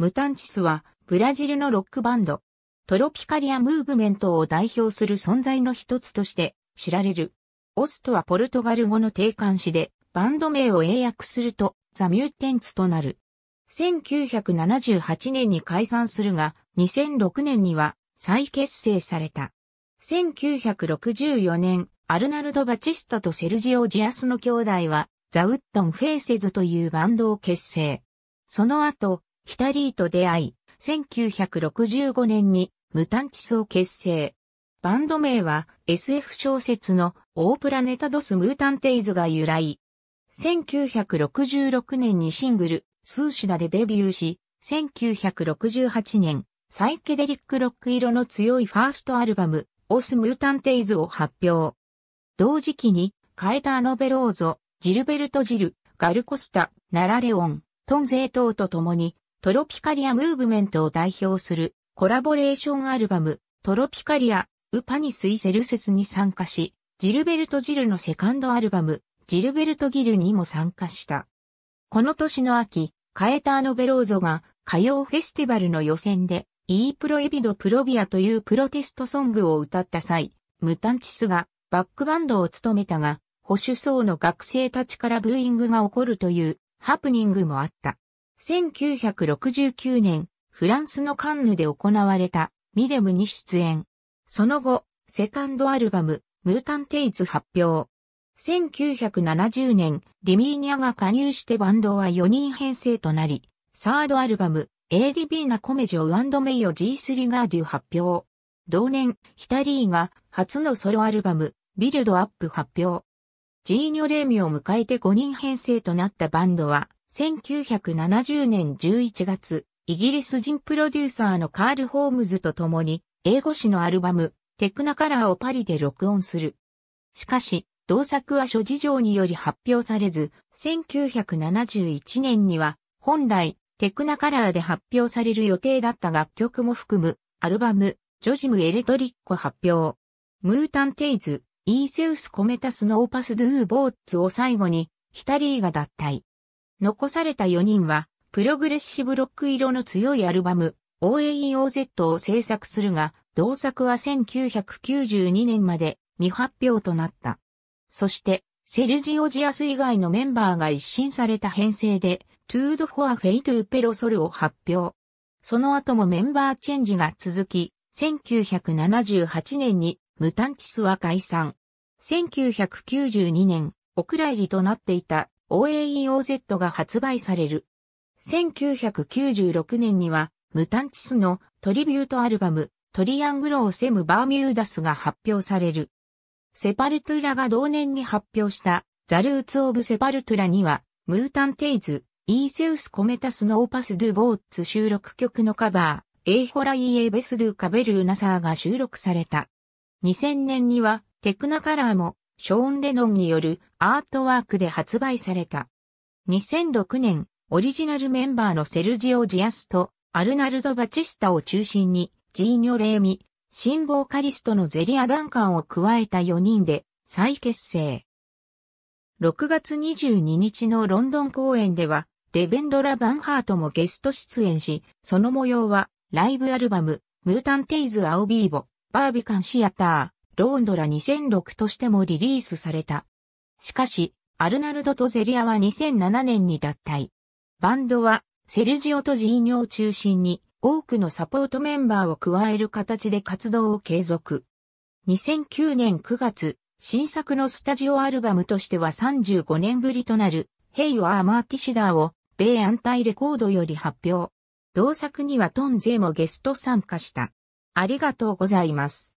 ムタンチスは、ブラジルのロックバンド、トロピカリアムーブメントを代表する存在の一つとして知られる。オストはポルトガル語の定冠詞で、バンド名を英訳すると、ザ・ミューテンツとなる。1978年に解散するが、2006年には再結成された。1964年、アルナルド・バチスタとセルジオ・ジアスの兄弟は、ザ・ウッドン・フェイセズというバンドを結成。その後、ヒタリーと出会い、1965年にムタンチスを結成。バンド名は SF 小説のオープラネタドス・ムータンテイズが由来。1966年にシングル、スーシダでデビューし、1968年、サイケデリックロック色の強いファーストアルバム、オス・ムータンテイズを発表。同時期に、カエターノ・ベローゾ、ジルベルト・ジル、ガルコスタ、ナラレオン、トンゼイトーと共に、トロピカリアムーブメントを代表するコラボレーションアルバム、トロピカリア、ウパニスイセルセスに参加し、ジルベルト・ジルのセカンドアルバム、ジルベルト・ギルにも参加した。この年の秋、カエターノ・ベローゾが歌謡フェスティバルの予選で、イープロエビド・プロビアというプロテストソングを歌った際、ムタンチスがバックバンドを務めたが、保守層の学生たちからブーイングが起こるというハプニングもあった。1969年、フランスのカンヌで行われたミデムに出演。その後、セカンドアルバム、ムルタンテイズ発表。1970年、リミーニャが加入してバンドは4人編成となり、サードアルバム、ADB なナコメジョメイヨ G3 リガーデュ発表。同年、ヒタリーが初のソロアルバム、ビルドアップ発表。ジーニョレーミを迎えて5人編成となったバンドは、1970年11月、イギリス人プロデューサーのカール・ホームズと共に、英語詞のアルバム、テクナカラーをパリで録音する。しかし、同作は諸事情により発表されず、1971年には、本来、テクナカラーで発表される予定だった楽曲も含む、アルバム、ジョジムエレトリッコ発表。ムータンテイズ、イーセウスコメタスノーパスドゥーボーツを最後に、ヒタリーが脱退。残された4人は、プログレッシブロック色の強いアルバム、OAEOZ を制作するが、同作は1992年まで未発表となった。そして、セルジオジアス以外のメンバーが一新された編成で、トゥード・フォア・フェイトル・ペロソルを発表。その後もメンバーチェンジが続き、1978年にムタンチスは解散。1992年、お蔵入りとなっていた OAEOZ が発売される。1996年には、ムタンチスのトリビュートアルバム、トリアングローセムバーミューダスが発表される。セパルトゥラが同年に発表したザルーツ・オブ・セパルトゥラには、ムータンテイズ、イーセウス・コメタスノーパス・ドゥ・ボーツ収録曲のカバー、エイホライ・エベス・ドゥ・カベルナサーが収録された。2000年には、テクナカラーもショーン・レノンによるアートワークで発売された。2006年、オリジナルメンバーのセルジオ・ジアスとアルナルド・バチスタを中心に、ジーニョ・レーミ、新ボーカリストのゼリア・ダンカンを加えた4人で再結成。6月22日のロンドン公演では、デベンドラ・バンハートもゲスト出演し、その模様は、ライブアルバム、ムルタンテイズ・アオビーボ、バービカン・シアター、ロンドラ2006としてもリリースされた。しかし、アルナルドとゼリアは2007年に脱退。バンドは、セルジオとジーニョを中心に、多くのサポートメンバーを加える形で活動を継続。2009年9月、新作のスタジオアルバムとしては35年ぶりとなる、ヘイワー・マーティシダーを、米安泰レコードより発表。同作にはトン・ゼもゲスト参加した。ありがとうございます。